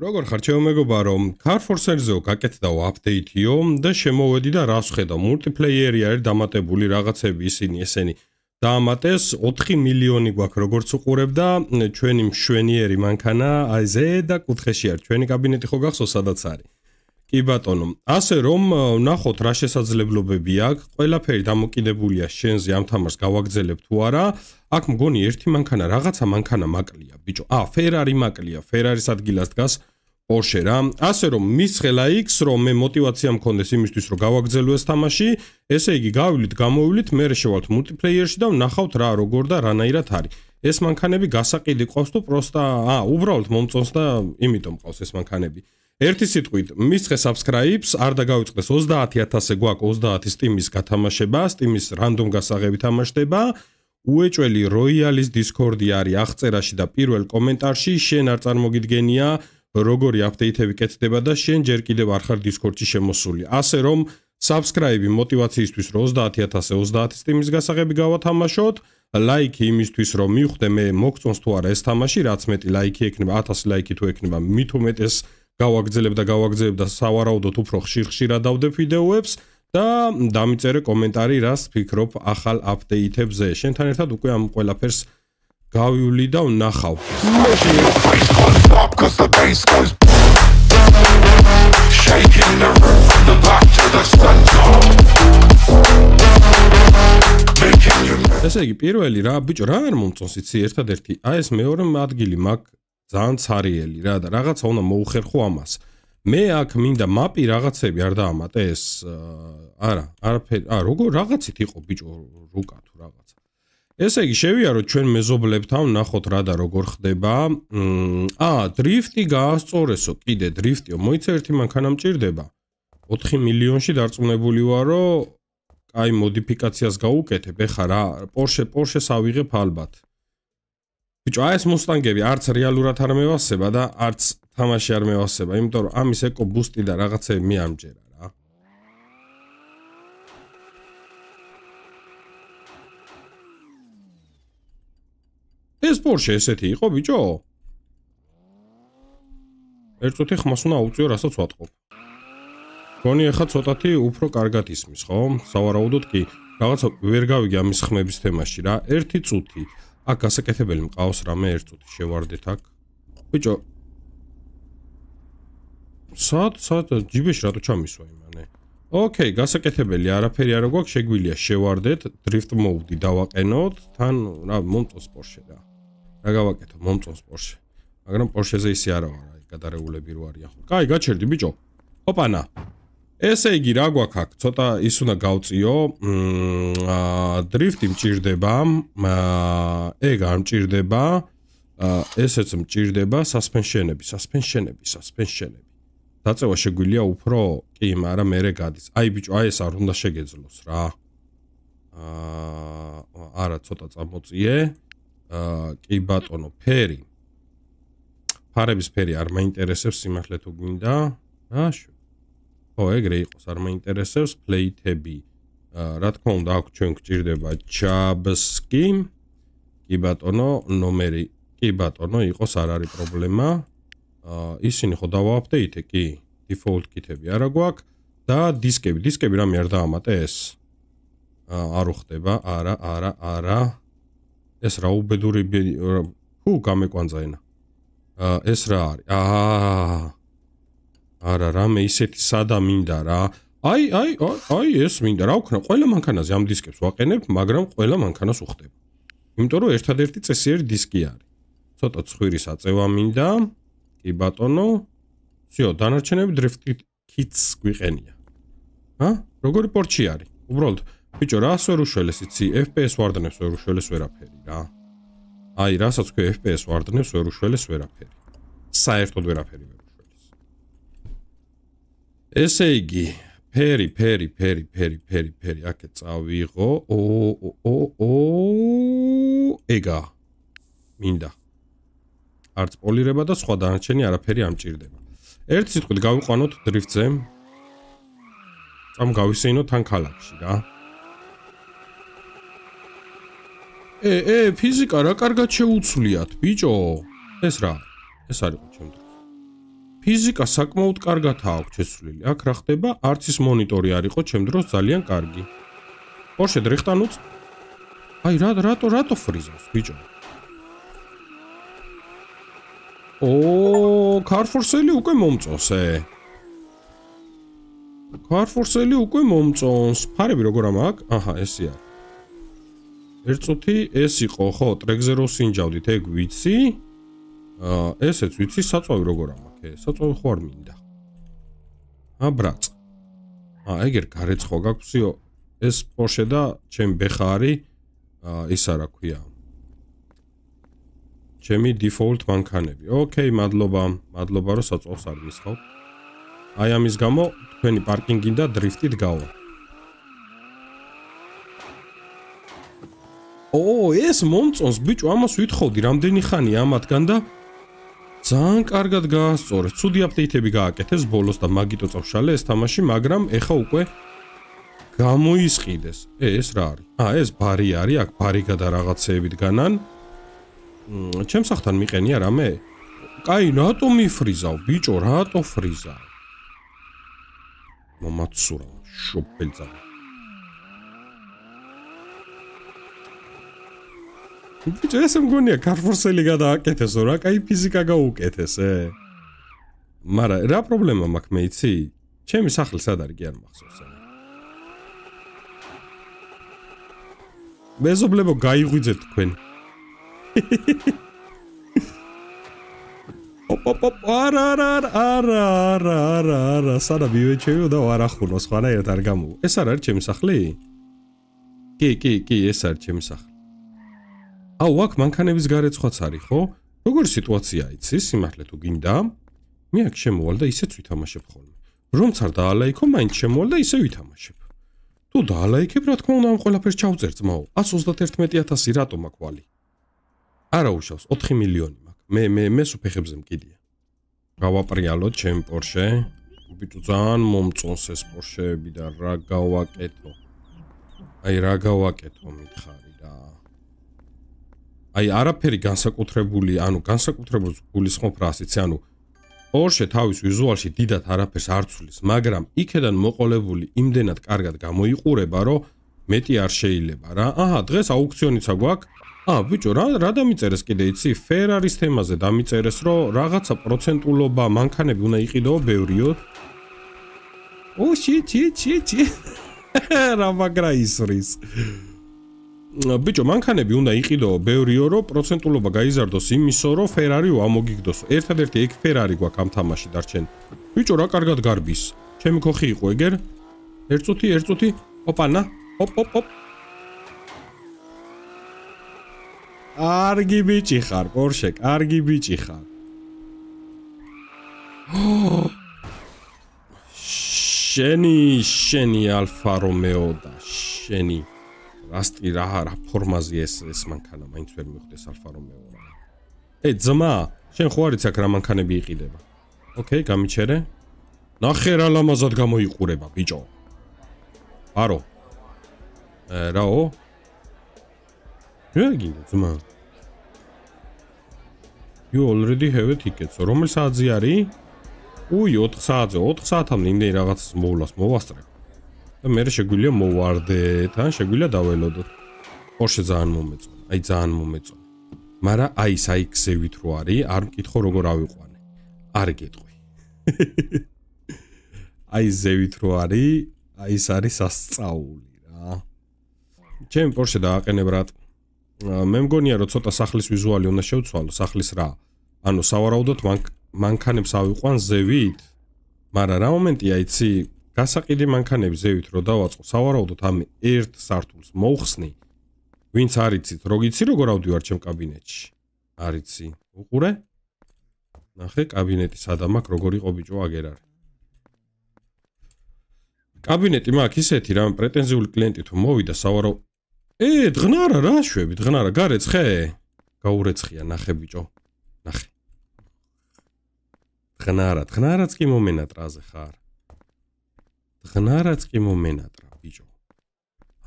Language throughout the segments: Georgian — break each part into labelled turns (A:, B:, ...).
A: როგორ ხარ ჩემო მეგობა რომ Carforcer-ზეო გაკეთდაო აპდეიტიო და შემოვედი და რას ხედავ მულტიპლეიერი არის დამატებული რაღაცები ისინი ესენი დაამატეს 4 მილიონი გვაქვს როგორც უყურებ და ჩვენი მშვენიერი მანქანა აი ზედა კუთხეში არის ჩვენი კაბინეტი ხო გახსოვს სადაც არის კი ბატონო, ასე რომ ვნახოთ რა შესაძლებლობები აქვს. ყველაფერი დამოკიდებულია შენზე, ამ თამარს გავაგზელებ თუ არა. აქ მგონი ერთი მანქანა, რაღაცა მანქანა მაკლია, ბიჭო. ა, Ferrari მაკლია, Ferrari-ს ადგილას დგას Porsche რა. ასე რომ მისხელა X რომ მე мотиваცია მქონდეს იმისთვის რომ გავაგზელო ეს თამაში, ესე იგი გავივლით, გამოვივლით, მე შევალთ მულტიპლეიერში და ვნახავთ რა როგორ და რანაირად არის. ეს მანქანები გასაყიდი ყავს თუ პროსტა, ა, უბრალოდ მომწონს და იმითო მყავს ეს მანქანები. ერთი სიტყვით, მისცხე subscribe-ს, არ დაგავიწყდეს 30000-ზე გვაქვს 30 Steam-ის გათამაშება, Steam-ის random გასაღები თამაშდება. უეჭველი Royalis Discord-ი არის აღწერაში და პირველ კომენტარში შენ არ წარმოგიდგენია როგორი აპდეიტები კეთდება და შენ ჯერ კიდევ არ ხარ Discord-ში შემოსული. ასე რომ subscribe-ი მოტივაციისთვის რო 30000-ზე 30 Steam-ის გასაღები გავათამაშოთ, ლაიქი იმისთვის რომ მიხვდე მე მოგწონს თუ არა ეს თამაში, რაც მეტი ლაიქი ექნება, 1000 ლაიქი თუ ექნება, მით უმეტეს გავაგზელებ და გავაგზელებ და სავარაუდოდ უფრო ხშირ-ხშირა დავდებ ვიდეოებს და დამიწერე კომენტარი რას ფიქრობ ახალ აპდეიტებზე. შენთან ერთად უკვე ამ ყველაფერს გავივლი და ვნახავ. ესე იგი, პირველი რა, ბიჭო, რა არ მომწონს იცი ერთადერთი. აი ეს მეორე ადგილი მაქვს ძალიან цаრიელი რა და რაღაცა უნდა მოუხერხო ამას. მე აქ მინდა მაპი რაღაცები არ დაამატე ეს არა, არაფერი, ა როგორ რაღაცით იყო ბიჭო რუკა თუ რაღაც. ესე იგი შევიაროთ ჩვენ მეზობლებთან ნახოთ რა და როგორ ხდება. აა დრიფტი გაასწორესო, კიდე დრიფტიო, მოიცა ერთი მანქანა მჭირდება. 4 მილიონში დარწმუნებული ვარო, აი მოდიფიკაციას გაუკეთებ, ეხა რა, პორშე, პორშეს ავიღებ ალბათ. ბიჭო, ეს მუსტანგები არც რეალურად არ მევასება და არც თამაში არ მევასება, იმიტომ რომ ამის ეკო ბუსტი და რაღაცე მე ამჯერა რა. ეს პორშე ესეთი იყო, ბიჭო? ერთოთი ხმას უნდა აუწიო, რასაც ვატყობ. გონი ახლა ცოტათი უფრო კარგად ისმის, ხო? სავარაუდოდ კი რაღაცა ვერ გავიგე ამის ხმების თემაში რა. ერთი წუთი. აქ გასაკეთებელი მყავს რამე ერთ წუთი შევარდეთ აქ ბიჭო სად სად ჯიბეში რატო ჩამისვა იმანე ოკეი გასაკეთებელი არაფერი არ გვაქვს შეგვიძლია შევარდეთ drift mode-ი დავაყენოთ თან რა მომწონს Porsche რა რა გავაკეთო მომწონს Porsche მაგრამ Porsche-ზე ისე არა ვარ აი გადარეგულები რო არიან კაი გაჩერდი ბიჭო ოპანა ესე იგი, რა გვაქვს აქ? ცოტა ის უნდა გავწიო. მმ აა დრიფტი მჭirdება, აა ეგ არ მჭirdება. აა ესეც მჭirdება, სასპენშენები, სასპენშენები, სასპენშენები. დაწევა შეგვიძლია უფრო? კი, მაგრამ მე რე გადის. აი ბიჭო, აი ეს არ უნდა შეგეძლოს რა. აა არა, ცოტა წამოწიე. აა კი ბატონო, ფერი. ფარების ფერი არ მაინტერესებს, სიმართლე თუ გინდა. რა შე ხო ეგრე იყოს არ მაინტერესებს ფლეითები რა თქმა უნდა აქ ჩვენ გვჭირდება ჩაბსკი კი ბატონო ნომერი კი ბატონო იყოს არ არის პრობლემა ისინი ხო დავააპდეითე კი დიფოლტ კითები არა გვაქვს და დისკები დისკები რამე არ დაამატე ეს არ უხდება არა არა არა ეს რა უბედური ფუ გამეკვანძაენა ეს რა არის აა არა რამე ისეთი სადა მინდა რა აი აი აი ეს მინდა რა ვქნა ყველა მანქანაზე ამ დისკებს ვაყენებ მაგრამ ყველა მანქანას უხდება იმიტომ რომ ერთადერთი წესიერი დისკი არის ცოტა ცხვირის აწევა მინდა კი ბატონო всё დანარჩენები drift kits გვიყენია ა როგორი პორჩი არის უბრალოდ ბიჭო რა ასე რუშველეს იცი fps ვარდნებს რუშველეს ვერაფერი რა აი რასაც ქვია fps ვარდნებს რუშველეს ვერაფერი საერთოდ ვერაფერი ესე იგი, ფერი, ფერი, ფერი, ფერი, ფერი, ფერი, აკე წავიღო. ო, ო, ო, ეგა. მინდა. არც პოლირება და სხვა დანარჩენი არაფერი ამჭirdება. ერთ სიტყვით გავიყვანოთ დრიფტზე. წამ გავისეინოთ ან ქალაქში რა. ე, ე, ფიზიკა რა კარგად შეუცვლიათ, ბიჭო? ეს რა? ეს არის ჩემთვის. ფიზიკა საკმაოდ კარგად აქვს შესრულილი. აქ რა ხდება? არც ის მონიტორი არ იყო ჩემ დროს ძალიან კარგი. ოშე დრიხტანუც. აი რა რატო რატო ფრიზავს ბიჭო? ო, კარფორსელი უკვე მომწონს, ე. კარფორსელი უკვე მომწონს. ფარები როგორ ამაკ? აჰა, ესეა. ერთ წუთი ეს იყო, ხო, ტრეგზე რო სინჯავდით, ეგ ვიცი? ესეც ვიცი საწვავი როგორ ამაქე საწვავი ხო არ მინდა ა ბრაც ა ეგერ გარეცხო გაქვსიო ეს პორშე და ჩემი ბეხარი ის არა ქვია ჩემი დიფოლტ მანქანები ოკეი მადლობა მადლობა რომ საწვავს არ მისხავ აი ამის გამო თქვენი პარკინგი და დრიფტით გავა ო ეს მომწონს ბიჭო ამას ვითხოვდი რამდენი ხანია ამათგან და ძალიან კარგად გაასწორეს. ცუდი აპდეიტები გააკეთეს ბოლოს და მაგიტო წავშალე ეს თამაში, მაგრამ ეხა უკვე გამოისყიდეს. ეს რა არის? აა ეს ბარი არის, აქ ბარი გადა რაღაცეებით განან. მმ, ჩემს ახთან მიყენია რამე? კაი, რატო მიფრიზავ, ბიჭო, რატო ფრიზავ? მომაცურა, შობელძალა. ბიჭო ესე მგონია კარფორსელი გადააკეთესო რა კაი ფიზიკა გაუკეთესე მარა რა პრობლემა მაქვს მე იცი ჩემი სახლი სად არის კი არ მახსოვს მეზობლებო გაიღვიძეთ თქვენ ოპოპო არა არა არა არა არა სადა მივეჩეო და ვარახულო სხვანაირად არ გამოვ ეს არ არის ჩემი სახლი კი კი კი ეს არის ჩემი სახლი აუ აქ მანქანების გარეცხვაც არის ხო? როგორი სიტუაცია იცის, სიმართლე თუ გინდა? მე აქ შემოვალ და ისე ვითამაშებ ხოლმე. რომც არ დაალაიქო, მაინც შემოვალ და ისე ვითამაშებ. თუ დაალაიქებ, რა თქმა უნდა, ამ ყველაფერს ჩავწერ ძმაო. 131000 რატო მაქვს ვალი? არა უშავს, 4 მილიონი მაქვს. მე მე მე სუფეხებზე მკიდია. გავაპრიალო ჩემ პორშე. უბიტო ძალიან მომწონს ეს პორშეები და რა გავაკეთო. აი რა გავაკეთო მითხარი. აი არაფერი განსაკუთრებული, ანუ განსაკუთრებულს გულისხმობ რა ასეცი, ანუ Porsche თავის ვიზუალში დიდად არაფერს არ ცვლის, მაგრამ იქედან მოყოლებული იმდენად კარგად გამოიყურება, რომ მეტი არ შეიძლება რა. აჰა, დღეს აუქციონიცა გვაქვს. ა ბიჭო, რა რა დამიწერეს კიდე იცი? Ferrari-ის თემაზე დამიწერეს, რომ რაღაცა პროცენტულობა მანქანები უნდა იყიდო ბევრიო. ოში, ჩი, ჩი, ჩი. რა მაგრა ისრის. ბიჭო, მანქანები უნდა იყიდო ბევრიო, რომ პროცენტულობა გაიზარდოს იმისო, რომ Ferrari ამოგიგდოს. ერთადერთი ეგ Ferrari გვაქვს ამ თამაში დარჩენ. ბიჭო, რა კარგად გარბის. ჩემი ხოხი იყო ეგერ. ერთწუთი, ერთწუთი, ოპანა, ოპ, ოპ, ოპ. არგი ბიჭი ხარ, Porsche, კარგი ბიჭი ხარ. შენი, შენი Alfa Romeo და შენი რა სტი რა რა ფორმაზე ეს ეს მანქანა მაინც ვერ მიხვდეს ალფა რომეო რა ე ძმა შენ ხო არიც აქ რა მანქანები იყიდება ოკეი გამიჩერე ნახე რა ლამაზად გამოიყურება ბიჭო არო ე რაო რა გინდა ძმა you already have a ticket რომელ საათზე არის უი 4 საათზე 4 საათამდე იმდენი რაღაც მოვლას მოვასწრებ და მე შეგვიძლია მოვარდეთ, ან შეგვიძლია დაველოდოთ. Porsche ძალიან მომეწონა, აი ძალიან მომეწონა. მარა აი საი ქსევით რო არის, არ მკითხო როგორ ავიყვანე. არ გეტყვი. აი ზევით რო არის, აი ეს არის სასწაული რა. ჩემ Porsche დააყენებ რა. მე მგონია რომ ცოტა სახლის ვიზუალი უნდა შევცვალო, სახლის რა. ანუ სავარაუდოდ მანქანებს ავიყვან ზევით. მარა რა მომენტია, იცი, გასაყიდი მანქანების ზევით რო დავაწყო, სავარაუდოდ ამ ერთ სართულს მოხსნი, ვინც არიცით, როგიცი როგორ ავდივარ ჩემ კაბინეტში. არიცი, უყურე. ნახე, კაბინეტი სადამ აქვს, როგორი ყო ბიჭო აგერ არის. კაბინეტი მაქვს ისეთი, რამ პრეტენზიული კლიენტი თუ მოვიდა, სავარაუდო ე, დღნარა რა შვები, დღნარა, გარეცხე. გაურეცხია, ნახე ბიჭო. ნახე. დღნარა, დღნარაც კი მომენატრაზე ხარ. ღნარაც კი მომენატრა ბიჭო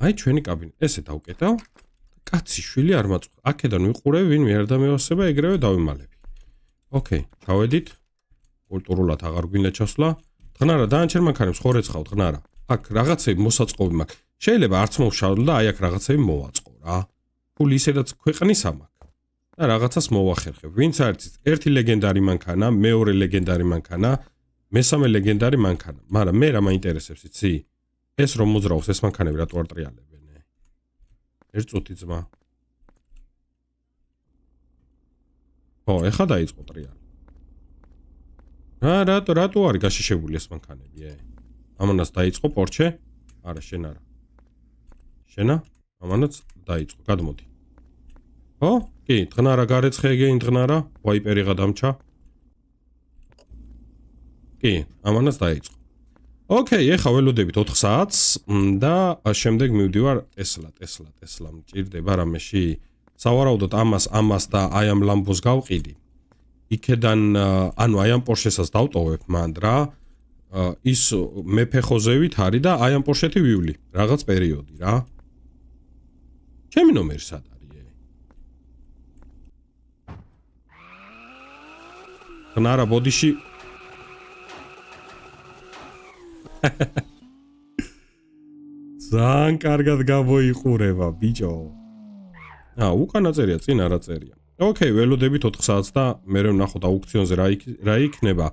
A: აი ჩვენი კაბინა ესე დავკეტავ კაცი შვილი არ მაწყ აქედან ვიყურე ვინ მე არ დამევასება ეგრევე დავიმალები ოკეი ჩავედით კულტურულად აღარ გვინდა ჩასვლა ღნარა დაანჩერ მანქანა მსხორეცხავთ ღნარა აქ რაღაცები მოსაწყობი მაქვს შეიძლება არც მოვშალო და აი აქ რაღაცები მოვაწყო რა ფული ისედაც ქვეყნის ამაქ და რაღაცას მოვახერხებ ვინც არის ერთი ლეგენდარი მანქანა მეორე ლეგენდარი მანქანა მესამე ლეგენდარი მანქანა, მაგრამ მე რა მაინტერესებს იცი? ეს რომ მოძრაობს ეს მანქანები რატო არ ტრიალებენ? ერთ წუთი ძმა. ო, ეხა დაიწყო ტრიალი. რა რატო რატო არის გაშიშებული ეს მანქანები, ე? ამანაც დაიწყო პორჩე? არა, შენ არა. შენა? ამანაც დაიწყო, გადმოდი. ო, კი, დღნარა გარეცხე, გეინ დღნარა, ვაიპერი გადამჭა. კი, ამანაც დაიწყო. ოკეი, ეხა ველოდებით 4 საათს და შემდეგ მივდივარ Tesla, Tesla, Tesla მჭირდება რამეში. სავარაუდოდ ამას, ამას და აი ამ ლამბოს გავყიდი. იქედან ანუ აი ამ Porsche-საც დავტოვებ მანდრა. ის მეფეხოზევით არის და აი ამ Porsche-თი ვივლი რაღაც პერიოდი რა. ჩემი ნომერი სად არის? ხნარა ბოდიში ძალიან კარგად გამოიყურება ბიჭო აა უკანა წერია წინ არა წერია ოკეი ველოდებით 4 საათს და მე რომ ნახოთ აუქციონზე რა იქ რა იქნება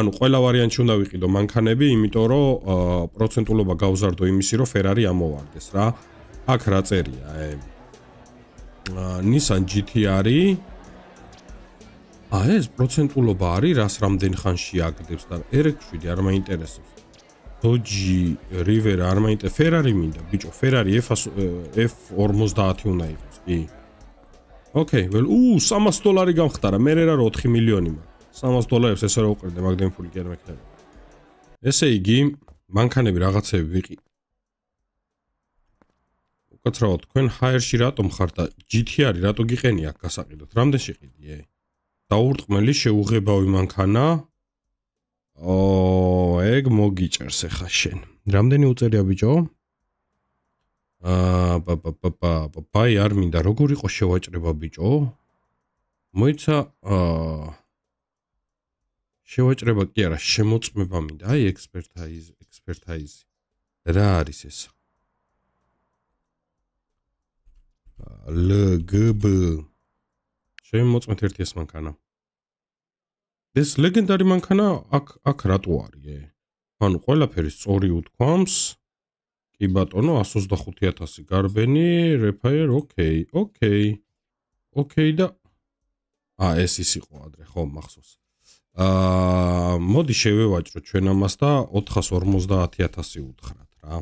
A: ანუ ყველა ვარიანტში უნდა ვიყიდო მანქანები იმიტომ რომ პროცენტულობა გავზარდო იმისი რომ ფერარი ამოვარდეს რა აქ რა წერია აი Nissan GT-R-ი აა ეს პროცენტულობა არის რას რამდენ ხანში აგდებს და RX-7 არ მაინტერესებს დოჯი რივერ არ მაინტერესებს ფერარი მინდა ბიჭო ფერარი f f 50 უნდა იყოს კი ოკეი ველ უ 300 დოლარი გამختارა მე რა 4 მილიონი მა 300 დოლარებს ეს რა უყრიდე მაგდენ ფული გერმექნები ესე იგი მანქანები რაღაცები ვიყი უკაცრავ თქვენ hire-ში რატო მხარ და GTR-ი რატო გიყენი აქ გასაყიდოთ რამდენ შეყიდიე დაურტყმელი შეუღებავი მანქანაა ო ეგ მოგიჭერს ახლა შენ რამდენი უწერია ბიჭო აა პა პა პა პა ბაი არ მინდა როგორ იყო შევაჭრება ბიჭო მოიცა აა შევაჭრება კი არა შემოწმება მინდა აი ექსპერტაიზ ექსპერტაიზ რა არის ეს ლგბ შემოწმეთ ერთი ეს მანქანა ეს ლეგენდარი მანქანა აქ აქ რატო არის? ანუ ყველაფერი სწორი უთქვამს. კი ბატონო 125000 გარბენი, რეფაიერ, ოკეი, ოკეი. ოკეი და ა ეს ის იყო ადრე, ხო, მახსოვს. აა მოდი შევევაჭრო ჩვენ ამას და 450000 უთხრათ რა.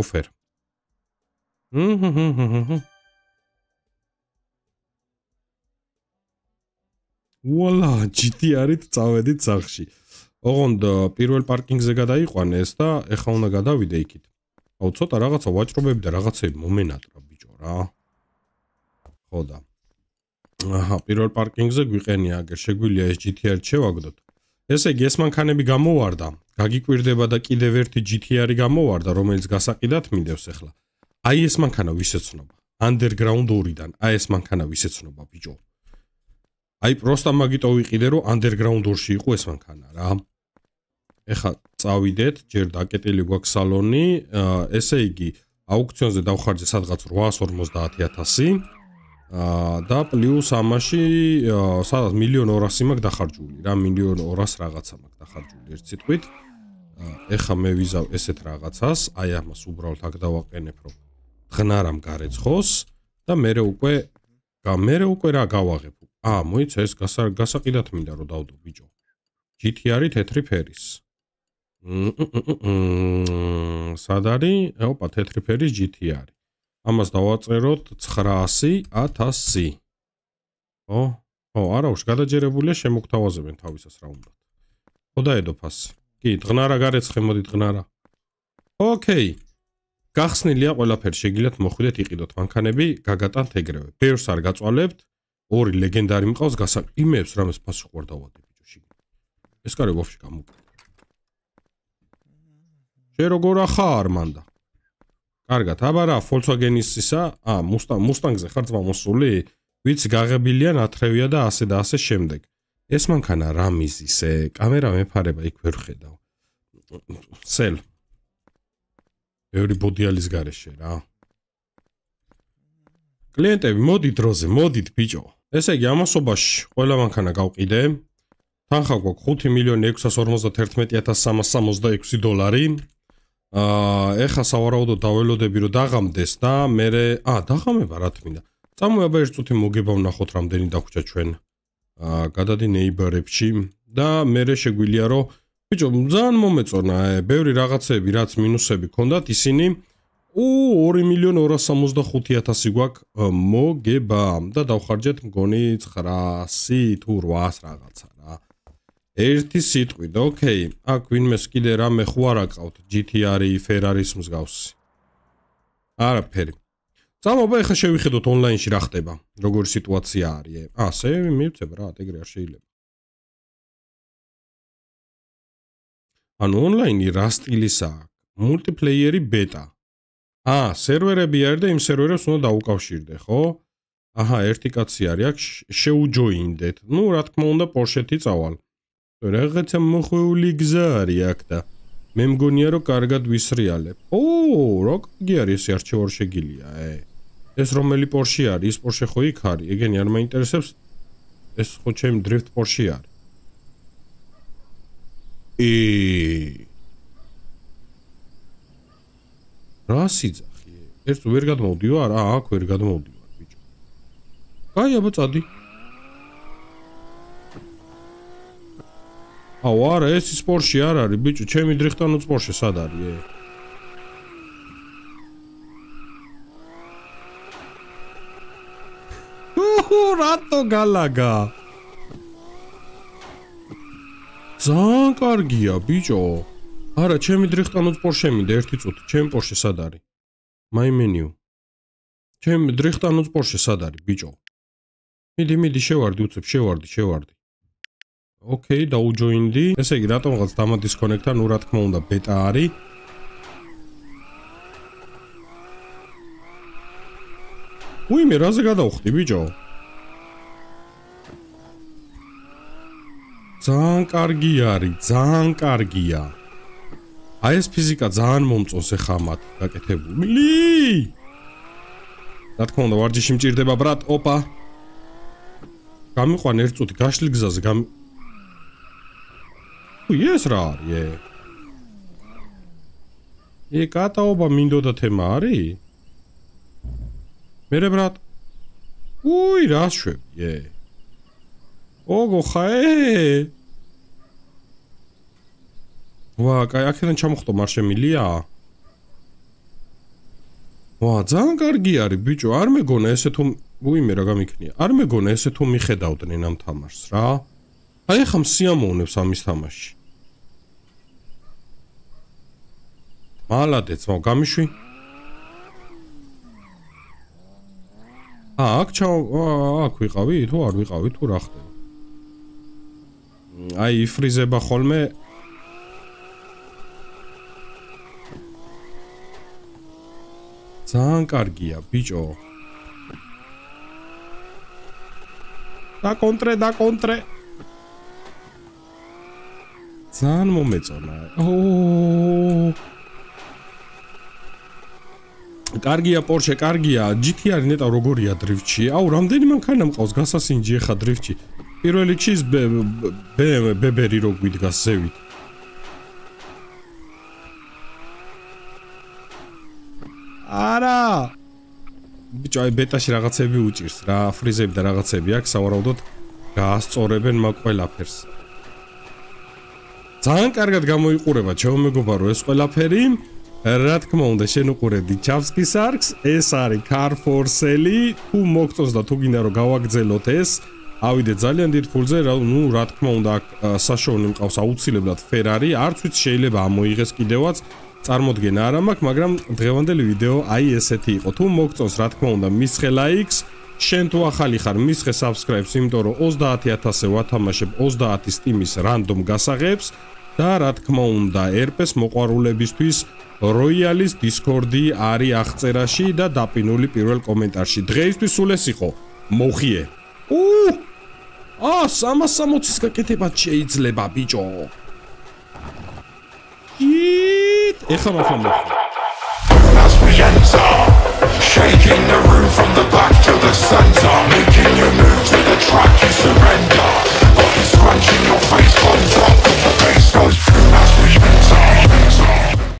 A: ოფერ. ჰმ ჰმ ჰმ ჰმ ჰმ ვალა, ჯიტი არით, წავედით სახში. ოღონდ პირველ პარკინგზე გადაიყვანეს და ეხა უნდა გადავიდე იქით. აუ, ცოტა რაღაცა ვაჭრობები და რაღაცები მომენატრა, ბიჭო რა. ხო და. აჰა, პირველ პარკინგზე გვიყენი აგერ, შეგვიძლია ეს GTR შევაგდოთ. ესე იგი, ეს მანქანები გამოვარდა, გაგიკვირდება და კიდევ ერთი GTR გამოვარდა, რომელიც გასაყიდათ მინდევს ახლა. აი ეს მანქანა ვისეცნობა. Underground 2-დან, აი ეს მანქანა ვისეცნობა, ბიჭო. აი პროსტა მაგიტო ვიყიდე რომ ანდერგრაუნდურში იყო ეს მანქანა რა ეხა წავიდეთ ჯერ დაკეტილი გვაქვს სალონი ესე იგი აუქციონზე დავხარჯე სადღაც 850000 აა და პლუს ამაში სადღაც 1.200.000 მაგ დახარჯული რა 1.200.000 რაღაცა მაგ დახარჯული ერთ სიტყვით ეხა მე ვიზავ ესეთ რაღაცას აი ამას უბრალოდ აქ დავაყენებ რომ დღნარამ გარეცხოს და მე უკვე მე უკვე რა გავაღებ აა მოიცა ეს გასაყიდათ მინდა რომ დავდო ბიჭო GT-ი არის თეთრი ფერის სად არის ოპა თეთრი ფერის GT-ი არის ამას დავაწეროთ 900 1000 ო ო არაუშ გადაჯერებულია შემოგთავაზებენ თავისას რა უნდა ხო დაედო ფასი კი დღნარა გარეცხე მოდი დღნარა ოკეი გახსნილია ყველაფერი შეგიძლიათ მოხვიდეთ იყიდოთ მანქანები გაგატანთ ეგრევე ბევრს არ გაწვალებთ ორი ლეგენდარი მყავს გასაკვირებს რამის პასუხი არ დავადე ბიჭოში ეს კარი ვაფშე გამოკეთე შე როგორ ახარ მანდა კარგად აბა რა ფოლცვაგენისისა ა მუსტან მუსტანგზე ხარ ძმა მოსული ვიცი გაღებილია ნათრევია და ასე და ასე შემდეგ ეს მანქანა რა მიზისე კამერა მეფარება იქ ვერ ხედავ სელ ევრი ბოდიალის გარეშე რა კლიენტები, მოდი დროზე, მოდით ბიჭო. ესე იგი, ამასობაში ყველა მანქანა გავყიდე. თანხა გვაქვს 5.651.366 დოლარი. აა, ეხა სავარაუდო დაველოდები რომ დაღამდეს და მე რე, ა, დაღამება რა თქმა უნდა. წამოვაბა ერთ წუთი მოგება ვნახოთ რამდენი დაგვჭა ჩვენ. აა, გადადი ნეიბერებში და მე რე შეგვიძლია რომ ბიჭო, ძალიან მომეწონა, ბევრი რაღაცები რაც მინუსები ქონდათ, ისინი უ 2.275.000 გვაქვს მოგება და დავხარჯეთ მგონი 900 თუ 800 რაღაცა რა. ერთი სიტყვი და ოკეი, აქ ვინმეს კიდე რამე ხო არ აკავთ GTR-ი, Ferrari-ს მსგავსი. არაფერი. წამობა ახლა შევიხედოთ ონლაინში რა ხდება, როგორი სიტუაცია არის. ასე მივწება რა, ეგრე არ შეიძლება. ანუ ონლაინი რა სტილისაა? მულტიპლეიერი ბეტაა. აა სერვერები არის და იმ სერვერებს უნდა დაუკავშირდე, ხო? აჰა, ერთი კაცი არის აქ, შეუჯოინდეთ. ნუ, რა თქმა უნდა, პორშეთი წავალ. რაღაცა მოხეული გზა არის აქ და მე მგონია რომ კარგად ვისრიალე. ოო, რა კიდე არის ეს არჩევარ შეგილია, ე. ეს რომელი პორში არის? ეს პორშე ხო იქ არის? ეგენი არ მაინტერესებს. ეს ხო ჩემი დრიფტ პორში არის. ეე რა სიძახი ერთ ვერ გადმოვდიო არა აქ ვერ გადმოვდივარ ბიჭო აი აბა წადი აუ არა ეს სპორში არ არის ბიჭო ჩემი დრიხტანო სპორში სად არის ე რატო გალაგა? ძალიან კარგია, ბიჭო. არა, ჩემი დრიხტანო პორშე მინდა ერთი წუთი, ჩემი პორშე სად არის? My menu. ჩემი დრიხტანო პორშე სად არის, ბიჭო? მიდი, მიდი, შევარდი, უცებ, შევარდი, შევარდი. ოკეი, დაუჯოინდი. ესე იგი, რატომღაც დამადის კონექტთან, ну, რა თქმა უნდა, ბეტა არის. უიმე, რაზე გადავხდი, ბიჭო? ძალიან კარგი არის, ძალიან კარგია. აი ეს ფიზიკა ძალიან მომწონს ახლა მათ დაკეთებული. რა თქმა უნდა, ვარჯიში მჭირდება, ბრატ, ოპა. გამიყვან ერთ წუთი გაშლილ გზაზე გამ უიეს რა არის ე? ე კატაობა მინდოდა თემა არის? მე რა ბრატ? უი, რა შვები ე? ოღო ხაე? ვა, კაი, აქედან ჩამოხტო მარშემილია? ვა, ძალიან კარგი არის, ბიჭო, არ მეგონა ესე თუ უიმე რა გამიქნია. არ მეგონა ესე თუ მიხედავდნენ ამ თამაშს, რა? აი ხომ სიამოვნებს ამის თამაში. მალადეც, მო გამიშვი. აა, აქ ჩა აქ ვიყავი, თუ არ ვიყავი, თუ რა ხდება? აი, იფრიზება ხოლმე ძალიან კარგია, ბიჭო. და კონტრე და კონტრე. ძალიან მომეწონა. ო. კარგია პორშე, კარგია, GTR-ი ნეტა როგორია დრიფტში? აუ, რამდენი მანქანა მყავს გასასინჯი ხა დრიფტში? პირველი ჩის BMW-ი რო გვიდგას ზევით. არა ბიჭო აი ბეტაში რაღაცები უჭირს რა ფრიზები და რაღაცები აქვს სავარაუდოდ გაასწორებენ მაგ ყველაფერს ძალიან კარგად გამოიყურება ჩემო მეგობარო ეს ყველაფერი რა თქმა უნდა შენ უყურებდი ჩავსკის არქს ეს არის კარფორსელი თუ მოგწონს და თუ გინდა რომ გავაგზელოთ ეს ავიდე ძალიან დიდ ფულზე რა ნუ რა თქმა უნდა აქ საშოვნი მყავს აუცილებლად ფერარი არც ვიცი შეიძლება ამოიღეს კიდევაც წარმოდგენა არ მაქვს, მაგრამ დღევანდელი ვიდეო აი ესეთი იყო. თუ მოგწონს, რა თქმა უნდა, მისხე ლაიქს, შენ თუ ახალი ხარ, მისხე subscribe-ს, იმიტომ რომ 30000-ზე ვათამაშებ 30 სტიმის random გასაღებს და რა თქმა უნდა, RP-ს მოყვარულებისთვის Royalis Discord-ი არის აღწერაში და დაპინული პირველ კომენტარში. დღეისთვის სულ ეს იყო. მოხიე. აა 360-ის გაკეთება შეიძლება, ბიჭო. ი Beep. Ik ga maar van Shaking the room from the back to the center Making you move to the track you surrender Body scrunching your face on top of the bass goes through as we enter